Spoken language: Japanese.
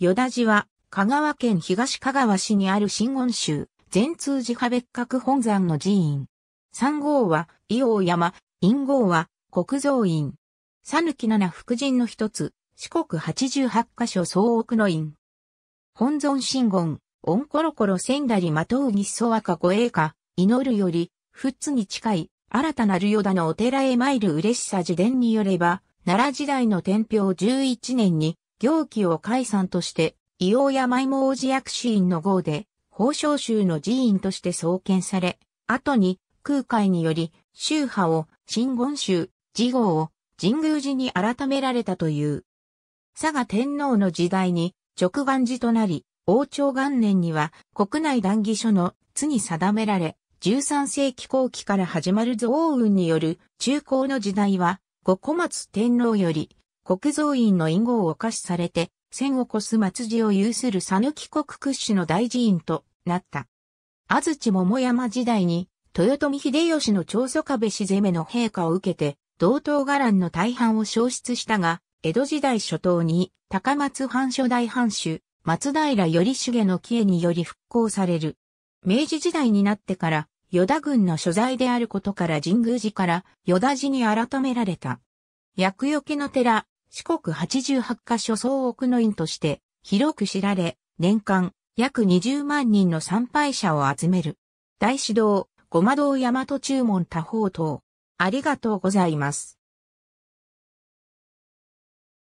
与田寺は、香川県東香川市にある新言州、善通寺派別格本山の寺院。三号は、伊王山、陰号は、国蔵院。さぬき七福神の一つ、四国八十八箇所総奥の院。本尊新言、オンコロコロせんだりまとうぎっそわかごえいか、祈るより、ふっつに近い、新たなるよだのお寺へ参る嬉しさ自伝によれば、奈良時代の天平11年に、行基を解散として、伊王や舞毛寺薬師院の号で、宝生宗の寺院として創建され、後に空海により宗派を真言宗、寺号を神宮寺に改められたという。佐賀天皇の時代に直願寺となり、王朝元年には国内談義書の都に定められ、13世紀後期から始まる造雲による中高の時代は、五小松天皇より国蔵院の因号を可視されて、千を越す末寺を有する佐抜国屈指の大寺院となった。安土桃山時代に、豊臣秀吉の長祖壁氏攻めの陛下を受けて、同等伽藍の大半を消失したが、江戸時代初頭に、高松藩初代藩主、松平頼重の帰依により復興される。明治時代になってから、与田軍の所在であることから神宮寺から与田寺に改められた。薬除けの寺、四国八十八カ所総奥の院として広く知られ、年間約二十万人の参拝者を集める。大師堂、ごま堂大和注文多宝等。ありがとうございます。